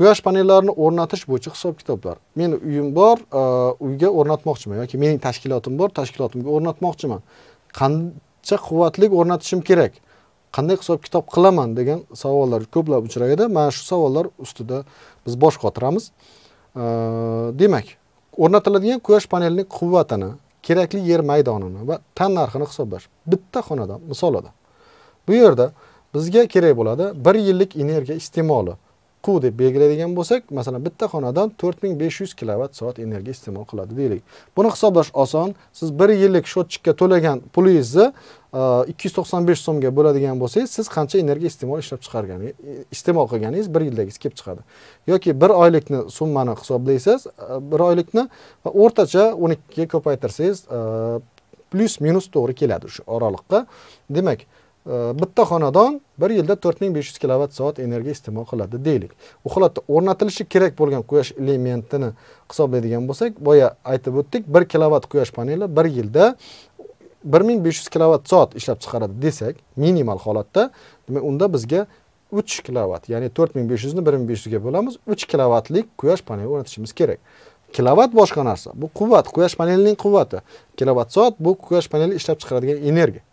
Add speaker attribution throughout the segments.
Speaker 1: quyosh panellarini o'rnatish bo'yicha hisob kitoblar meni uyim bor e, uyga o'rnatmoqchiman yoki mening tashkilotim bor tashkilotimga o'rnatmoqchiman qancha quvvatli o'rnatishim kerak qanday hisob kitob qilaman degan savollar ko'plab uchraydi mana shu savollar ustida biz bosh qotiramiz e, demak o'rnatiladigan quyosh panelining quvvatini kerakli yer maydonini va narxini hisoblash bitta xonada misolida bu yerda bizga kerak bo'ladi bir yillik energiya iste'moli q deb belgilaydigan bo'lsak masalan bitta xonadon 4500 kilovat soat energiya iste'mol qiladi deylik buni hisoblash oson siz bir yillik shotchikka to'lagan pulingizni 295 so'mga bo'ladigan bo'lsangiz siz qancha energiya iste'mol ishlab chiqargan iste'mol qilganingiz bir yildagisi kelib chiqadi yoki bir oylikni summani hisoblaysiz bir oylikni va o'rtacha 12 ga ko'paytirsangiz plyus minus to'g'ri keladi shu oraliqqa demak bitta xonadon bir yilda to'rt ming besh yuz kilovatt soat energiya iste'mol qiladi deylik u holatda o'rnatilishi kerak bo'lgan quyosh elementini hisoblaydigan bo'lsak boya aytib o'tdik bir kilovatt quyosh paneli bir yilda bir ming besh yuz kilovatt soat ishlab chiqaradi desak minimal holatda demak unda bizga uch kilovatt ya'ni to'rt ming besh yuzni bir ming besh yuzga bo'lamiz uch kilovattlik quyosh paneli o'rnatishimiz kerak kilovatt boshqa narsa bu quvvat quyosh panelining quvvati kilovatt soat bu quyosh paneli ishlab chiqaradigan energiya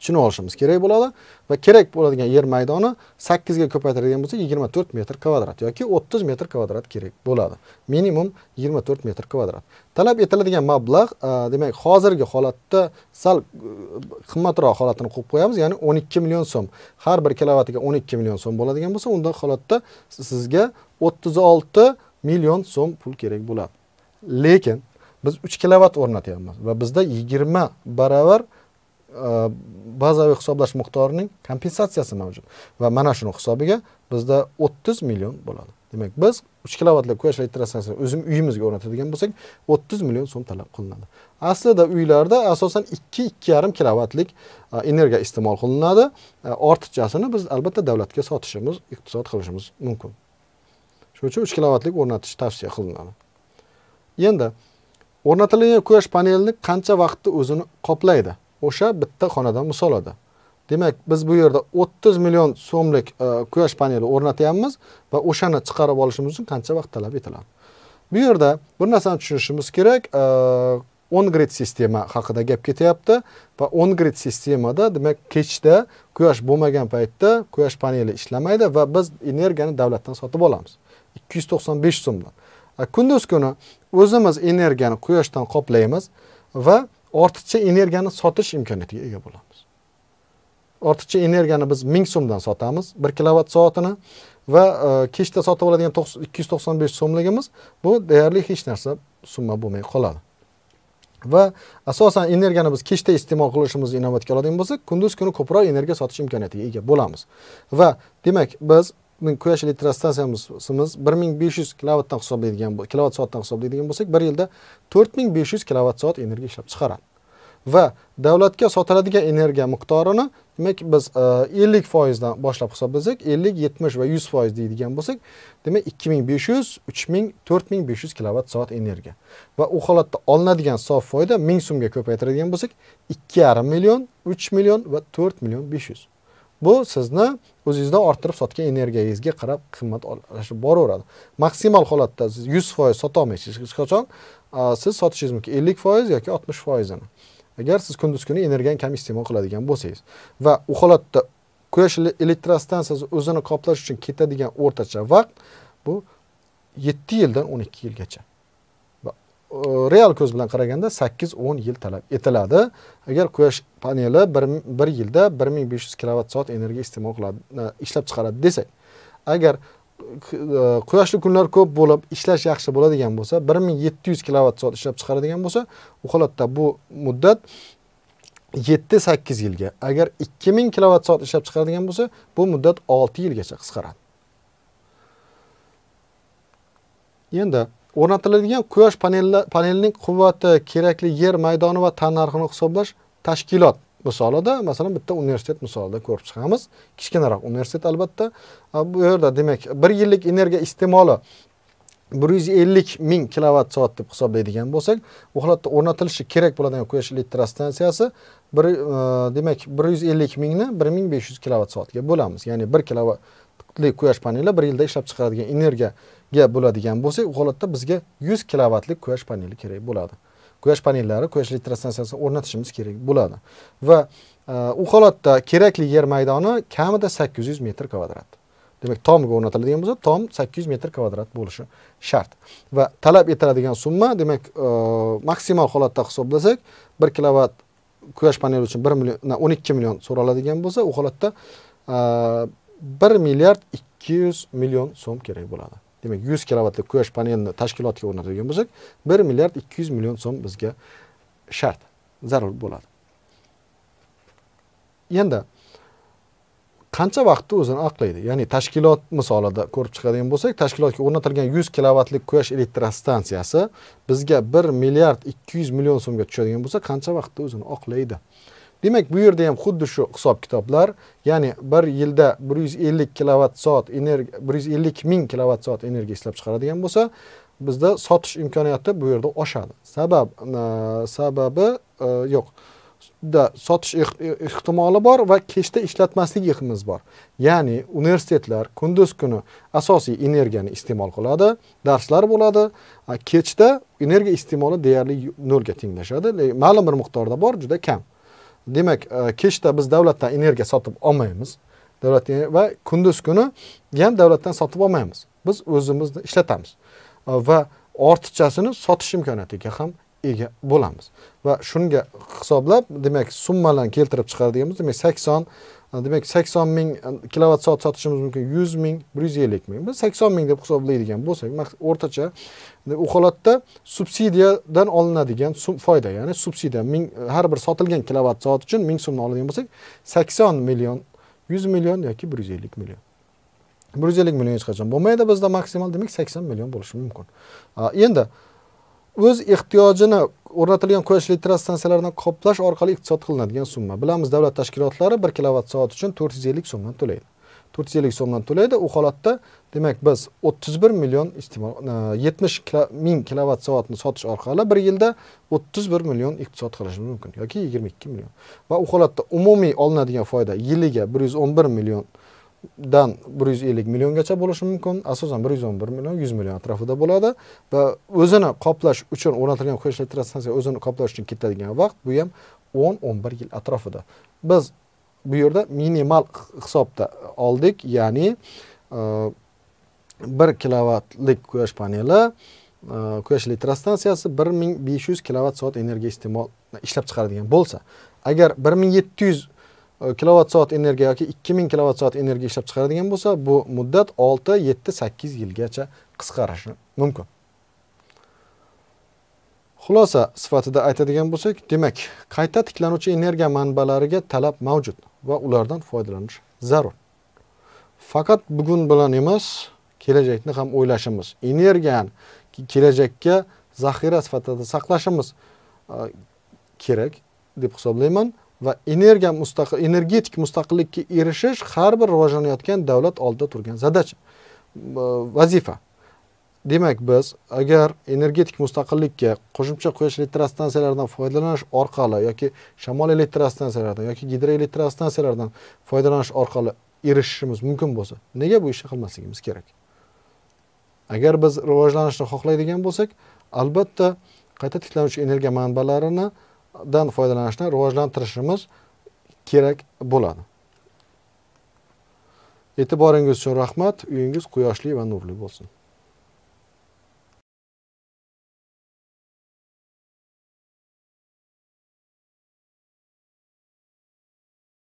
Speaker 1: tushunib olishimiz kerak bo'ladi va kerak bo'ladigan yer maydoni sakkizga ko'paytiradigan bo'lsa yigirma to'rt metr kvadrat yoki o'ttiz metr kvadrat kerak bo'ladi minimum yigirma to'rt metr kvadrat talab etiladigan mablag' e, demak hozirgi holatda sal e, qimmatroq holatini qo'yib qo'yamiz ya'ni o'n ikki million so'm har bir kilovatiga o'n ikki million so'm bo'ladigan bo'lsa unda holatda sizga o'ttiz olti million so'm pul kerak bo'ladi lekin biz uch kilovat o'rnatyapmiz va bizda yigirma baravar bazaviy hisoblash miqdorining kompensatsiyasi mavjud va mana shuni hisobiga bizda o'ttiz million bo'ladi demak biz uch kilovatli quyosh elektrostansiyasini o'zim uyimizga o'rnatadigan bo'lsak o'ttiz million so'm talab qilinadi aslida uylarda asosan ikki ikki yarim kilovatlik energiya iste'mol qilinadi ortiqchasini biz albatta davlatga sotishimiz iqtisod qilishimiz mumkin shuning uchun uch kilovatlik o'rnatish tavsiya qilinadi endi o'rnatilgan quyosh panelini qancha vaqtni o'zini qoplaydi o'sha bitta xonadan misol edi demak biz bu yerda 30 million so'mlik e, quyosh paneli o'rnatyapmiz va o'shani chiqarib olishimiz uchun qancha vaqt talab etiladi bu yerda bir narsani tushunishimiz kerak e, o'n grid sistema haqida gap ketyapti va o'n grid sistemada demak kechda quyosh bo'lmagan paytda quyosh paneli ishlamaydi va biz energiyani davlatdan sotib olamiz ikki yuz to'qson besh so'mdan kunduz kuni o'zimiz energiyani quyoshdan qoplaymiz va ortiqcha energiyani sotish imkoniyatiga ega bo'lamiz ortiqcha energiyani biz ming so'mdan sotamiz bir kilovatt soatini va e, kechda sotib oladigan ikki yuz to'qson besh so'mligimiz bu deyarli hech narsa summa bo'lmay qoladi va asosan energiyani biz kechda iste'mol qilishimizni inobatga oladigan bo'lsak kunduz kuni ko'proq energiya sotish imkoniyatiga ega bo'lamiz va demak biz quyosh elektr elektrostansiyamiz bir ming besh yuz kilovatdan hisoblaydigan kilovat soatdan hisoblaydigan bo'lsak bir yilda to'rt ming besh yuz kilovat soat energiya ishlab chiqaradi va davlatga sotiladigan energiya miqdorini demak biz e, ellik foizdan boshlab hisoblasak ellik yetmish va yuz foiz deydigan bo'lsak demak ikki ming besh yuz uch ming to'rt ming besh yuz kilovat soat energiya va u holatda olinadigan sof foyda ming so'mga ko'paytiradigan bo'lsak ikki yarim million uch million va to'rt million besh yuz bu sizni o'zingizdan orttirib sotgan energiyangizga qarab qimmat boraveradi maksimal holatda siz yuz foiz sotolmaysiz hech qachon siz sotishingiz mumkin ellik foiz yoki oltmish foizini agar siz kunduz kuni energiyani kam iste'mol qiladigan bo'lsangiz va u holatda quyosh elektrostansiyasi o'zini qoplash uchun ketadigan o'rtacha vaqt bu yetti yildan o'n ikki yilgacha real ko'z bilan qaraganda sakkiz o'n yil talab etiladi agar quyosh paneli bir, bir yilda bir ming besh yuz kilovatt soat energiya iste'mol qiladi e, ishlab chiqaradi desak agar e, quyoshli kunlar ko'p bo'lib ishlash yaxshi bo'ladigan bo'lsa bir ming yetti yuz kilovatt soat ishlab chiqaradigan bo'lsa u holatda bu muddat yetti sakkiz yilga agar ikki ming kilovatt soat ishlab chiqaradigan bo'lsa bu muddat olti yilgacha qisqaradi endi o'rnatiladigan quyosh panelining quvvati kerakli yer maydoni va tan narxini hisoblash tashkilot misolida masalan bitta universitet misolida ko'rib chiqamiz kichkinaroq universitet albatta bu yerda demak bir yillik energiya iste'moli bir yuz ellik ming kilovatt soat deb hisoblaydigan bo'lsak u holatda o'rnatilishi kerak bo'ladigan quyosh elektrostansiyasi bir e, demak bir yuz ellik mingni bir ming besh yuz kilovatt soatga bo'lamiz ya'ni bir kilovatlik quyosh paneli bir yilda ishlab chiqaradigan energiya ga bo'ladigan bo'lsa u holatda bizga yuz kilovatlik quyosh paneli kerak bo'ladi quyosh panellari quyosh elektrostansiyasini o'rnatishimiz kerak bo'ladi va e, u holatda kerakli yer maydoni kamida sakkiz yuz metr kvadrat demak tomga o'rnatiladigan bo'lsa tom sakkiz yuz metr kvadrat bo'lishi shart va talab etiladigan summa demak e, maksimal holatda hisoblasak bir kilovatt quyosh paneli uchun bir million o'n ikki million so'raladigan bo'lsa u holatda e, bir milliard ikki yuz million so'm kerak bo'ladi demak yuz kilovatlik quyosh panelini tashkilotga o'rnatadigan bo'lsak bir milliard ikki yuz million so'm bizga shart zarur bo'ladi endi qancha vaqtni o'zini oqlaydi ya'ni tashkilot misolida ko'rib chiqadigan bo'lsak tashkilotga o'rnatilgan yuz kilovatlik quyosh elektrostansiyasi bizga bir milliard ikki yuz million so'mga tushadigan bo'lsa qancha vaqtda o'zini oqlaydi demak bu yerda ham xuddi shu hisob kitoblar ya'ni bir yilda bir yuz ellik kilovatt soat energiya bir yuz ellik ming kilovatt soat energiya ishlab chiqaradigan bo'lsa bizda sotish imkoniyati bu yerda oshadi sabab sababi e, yo'q da sotish ehtimoli bor va kechda ishlatmaslik yig'imiz bor ya'ni universitetlar kunduz kuni asosiy energiyani iste'mol qiladi darslar bo'ladi kechda energiya iste'moli deyarli nolga tenglashadi ma'lum bir miqdorda bor juda kam demak e, kechda biz davlatdan energiya sotib olmaymiz davlat va kunduz kuni ham davlatdan sotib olmaymiz biz o'zimizni ishlatamiz e, va ortiqchasini sotish imkoniyatiga ham ega bo'lamiz va shunga hisoblab demak summalarni keltirib chiqaradigan bo'lsak demak sakson demak sakson ming kilovat soat sotishimiz mumkin yuz ming bir yuz ellik ming biz sakson ming deb hisoblaydigan bo'lsak o'rtacha u holatda subsidiyadan olinadigan foyda ya'ni subsidiya ming har bir sotilgan kilovat soat uchun ming so'mni oladigan bo'lsak sakson million yuz million yoki bir yuz ellik million bir yuz ellik million hech qachon bo'lmaydi bizda maksimal demak sakson million bo'lishi mumkin endi o'z ehtiyojini o'rnatilgan quyosh stansiyalarini qoplash orqali iqtisod qilinadigan summa bilamiz davlat tashkilotlari bir kilovat soat uchun to'rt yuz ellik so'mdan to'laydi to'rt yuz ellik so'mdan to'laydi u holatda demak biz o'ttiz bir million iste'mol e, yetmish ming kilovat soatni sotish orqali bir yilda o'ttiz bir million iqtisod qilish mumkin yoki yigirma ikki million va u holatda umumiy olinadigan foyda yiliga bir yuz o'n bir million dan bir yuz ellik milliongacha bo'lishi mumkin asosan bir yuz o'n bir million yuz million atrofida bo'ladi va o'zini qoplash uchun o'rnatilgan quyosh elektr elektrostansiya o'zini qoplash uchun ketadigan vaqt bu ham o'n o'n bir yil atrofida biz bu yerda minimal hisobda oldik ya'ni e, bir kilovatlik quyosh paneli e, quyosh elektrostansiyasi bir ming besh yuz kilovat soat energiya iste'mol ishlab chiqaradigan bo'lsa agar bir ming yetti yuz kilovat soat energiya yoki ikki ming kilovat soat energiya ishlab chiqaradigan bo'lsa bu muddat olti yetti sakkiz yilgacha qisqarishi mumkin xulosa sifatida aytadigan bo'lsak demak qayta tiklanuvchi energiya manbalariga talab mavjud va ulardan foydalanish zarur faqat bugun bilan emas kelajakni ham o'ylashimiz energiyani kelajakka zaxira sifatida saqlashimiz e, kerak deb hisoblayman va energiya mustaqil energetik mustaqillikka erishish har bir rivojlanayotgan davlat oldida turgan zadacha vazifa demak biz agar energetik mustaqillikka qo'shimcha quyosh elektrostansiyalaridan foydalanish orqali yoki shamol elektrostansiyalaridan yoki gidroelektrostansiyalardan foydalanish orqali erishishimiz mumkin bo'lsa nega bu ishni qilmasligimiz kerak agar biz rivojlanishni xohlaydigan bo'lsak albatta qayta tiklanuvchi energiya manbalarini dan foydalanishni rivojlantirishimiz kerak bo'ladi e'tiboringiz uchun rahmat uyingiz quyoshli va nurli bo'lsin